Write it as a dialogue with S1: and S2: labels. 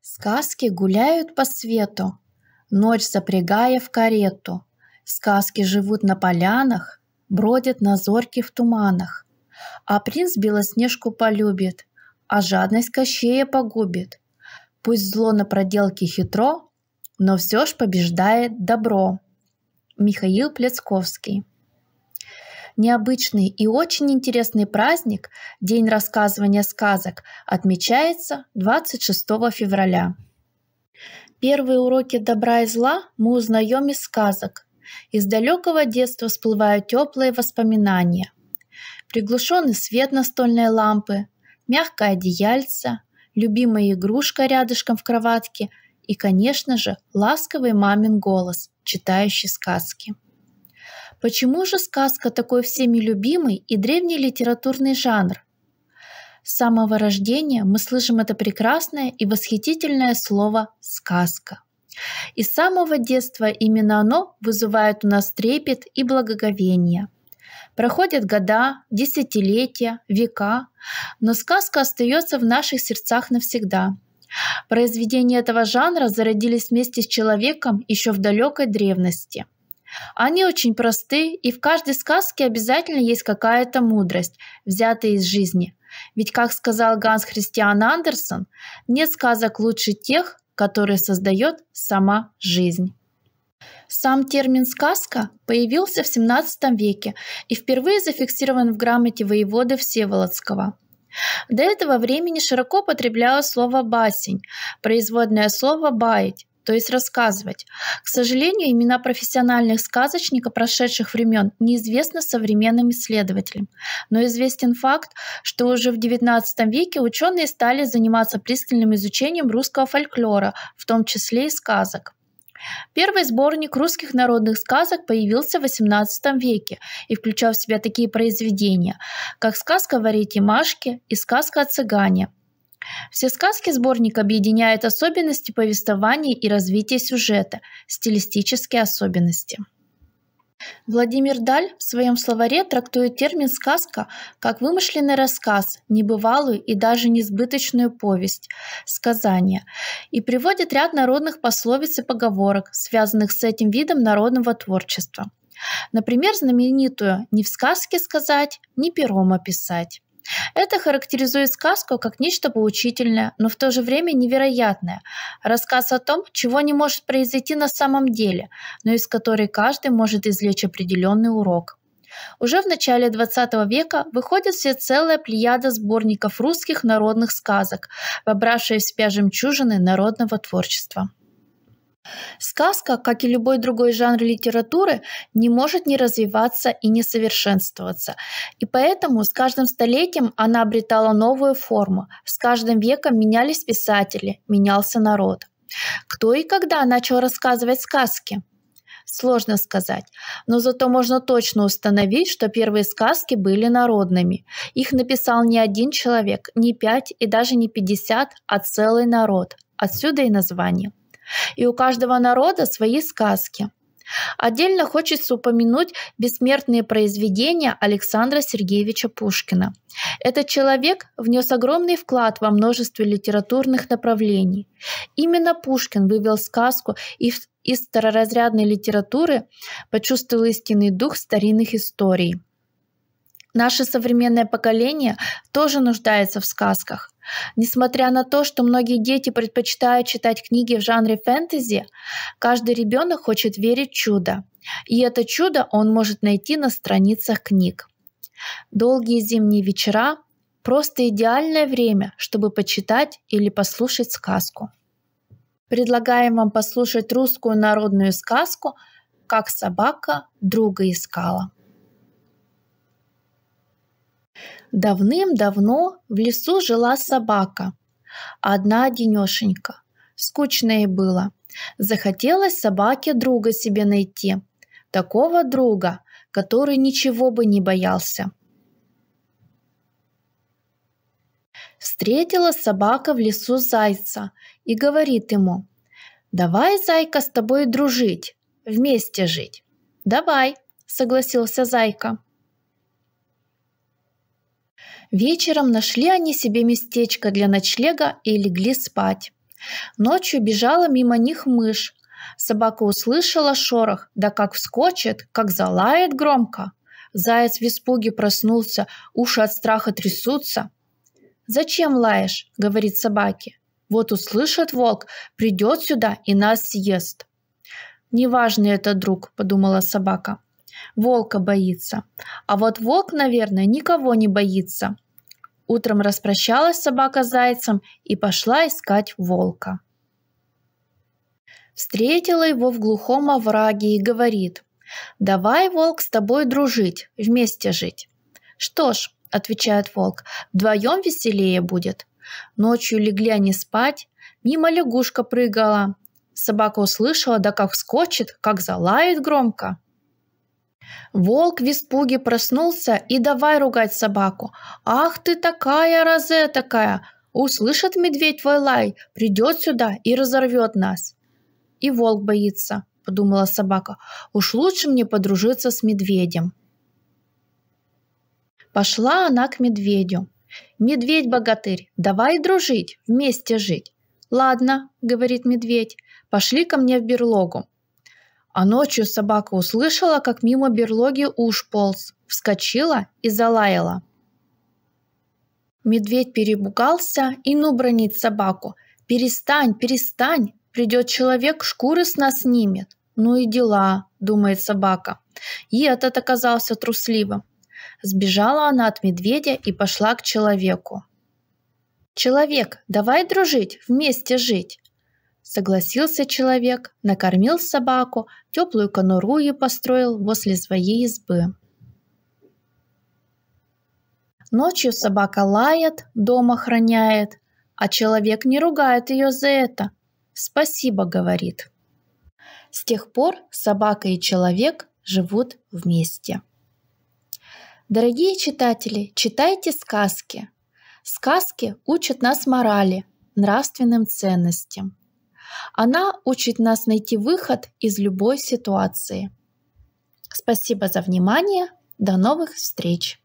S1: Сказки гуляют по свету, Ночь запрягая в карету. Сказки живут на полянах, Бродят на зорке в туманах. А принц Белоснежку полюбит, А жадность кощея погубит. Пусть зло на проделке хитро, Но все ж побеждает добро. Михаил Плецковский Необычный и очень интересный праздник, День рассказывания сказок, отмечается 26 февраля. Первые уроки добра и зла мы узнаем из сказок. Из далекого детства всплывают теплые воспоминания. Приглушенный свет настольной лампы, мягкое одеяльце, любимая игрушка рядышком в кроватке и, конечно же, ласковый мамин голос, читающий сказки. Почему же сказка такой всеми любимый и древний литературный жанр? С самого рождения мы слышим это прекрасное и восхитительное слово «сказка». И с самого детства именно оно вызывает у нас трепет и благоговение. Проходят года, десятилетия, века, но сказка остается в наших сердцах навсегда. Произведения этого жанра зародились вместе с человеком еще в далекой древности – они очень просты, и в каждой сказке обязательно есть какая-то мудрость, взятая из жизни. Ведь, как сказал Ганс Христиан Андерсон, нет сказок лучше тех, которые создает сама жизнь. Сам термин «сказка» появился в XVII веке и впервые зафиксирован в грамоте воеводы Всеволодского. До этого времени широко потребляло слово «басень», производное слово «баять», то есть рассказывать. К сожалению, имена профессиональных сказочников прошедших времен неизвестны современным исследователям. Но известен факт, что уже в XIX веке ученые стали заниматься пристальным изучением русского фольклора, в том числе и сказок. Первый сборник русских народных сказок появился в XVIII веке и включал в себя такие произведения, как «Сказка о Варите Машке» и «Сказка о цыгане», все сказки сборника объединяют особенности повествования и развития сюжета, стилистические особенности. Владимир Даль в своем словаре трактует термин «сказка» как вымышленный рассказ, небывалую и даже несбыточную повесть, сказание, и приводит ряд народных пословиц и поговорок, связанных с этим видом народного творчества. Например, знаменитую «не в сказке сказать, не пером описать». Это характеризует сказку как нечто поучительное, но в то же время невероятное. Рассказ о том, чего не может произойти на самом деле, но из которой каждый может извлечь определенный урок. Уже в начале XX века выходит все целая плеяда сборников русских народных сказок, вобравшая в себя жемчужины народного творчества. Сказка, как и любой другой жанр литературы, не может не развиваться и не совершенствоваться. И поэтому с каждым столетием она обретала новую форму. С каждым веком менялись писатели, менялся народ. Кто и когда начал рассказывать сказки? Сложно сказать, но зато можно точно установить, что первые сказки были народными. Их написал не один человек, не пять и даже не пятьдесят, а целый народ. Отсюда и название – и у каждого народа свои сказки. Отдельно хочется упомянуть бессмертные произведения Александра Сергеевича Пушкина. Этот человек внес огромный вклад во множество литературных направлений. Именно Пушкин вывел сказку из, из староразрядной литературы, почувствовал истинный дух старинных историй. Наше современное поколение тоже нуждается в сказках, Несмотря на то, что многие дети предпочитают читать книги в жанре фэнтези, каждый ребенок хочет верить в чудо. И это чудо он может найти на страницах книг. Долгие зимние вечера – просто идеальное время, чтобы почитать или послушать сказку. Предлагаем вам послушать русскую народную сказку «Как собака друга искала». Давным-давно в лесу жила собака. Одна денешенька. Скучно ей было. Захотелось собаке друга себе найти. Такого друга, который ничего бы не боялся. Встретила собака в лесу зайца и говорит ему, «Давай, зайка, с тобой дружить, вместе жить». «Давай», — согласился зайка. Вечером нашли они себе местечко для ночлега и легли спать. Ночью бежала мимо них мышь. Собака услышала шорох, да как вскочит, как залает громко. Заяц в испуге проснулся, уши от страха трясутся. «Зачем лаешь?» — говорит собаке. «Вот услышит волк, придет сюда и нас съест». Неважный этот друг», — подумала собака волка боится. А вот волк, наверное, никого не боится. Утром распрощалась собака с зайцем и пошла искать волка. Встретила его в глухом овраге и говорит, «Давай, волк, с тобой дружить, вместе жить». «Что ж», — отвечает волк, — «вдвоем веселее будет». Ночью легли они спать, мимо лягушка прыгала. Собака услышала, да как скочит, как залает громко. Волк в испуге проснулся и давай ругать собаку. «Ах ты такая, розе такая! Услышит медведь твой лай, придет сюда и разорвет нас!» «И волк боится», — подумала собака. «Уж лучше мне подружиться с медведем». Пошла она к медведю. «Медведь-богатырь, давай дружить, вместе жить». «Ладно», — говорит медведь, — «пошли ко мне в берлогу. А ночью собака услышала, как мимо берлоги уж полз, вскочила и залаяла. Медведь перебугался и ну бронит собаку. «Перестань, перестань! Придет человек, шкуры с нас снимет!» «Ну и дела», — думает собака. И этот оказался трусливым. Сбежала она от медведя и пошла к человеку. «Человек, давай дружить, вместе жить!» Согласился человек, накормил собаку, теплую конуру ей построил возле своей избы. Ночью собака лает, дома охраняет, а человек не ругает ее за это. Спасибо, говорит. С тех пор собака и человек живут вместе. Дорогие читатели, читайте сказки. Сказки учат нас морали, нравственным ценностям – она учит нас найти выход из любой ситуации. Спасибо за внимание. До новых встреч!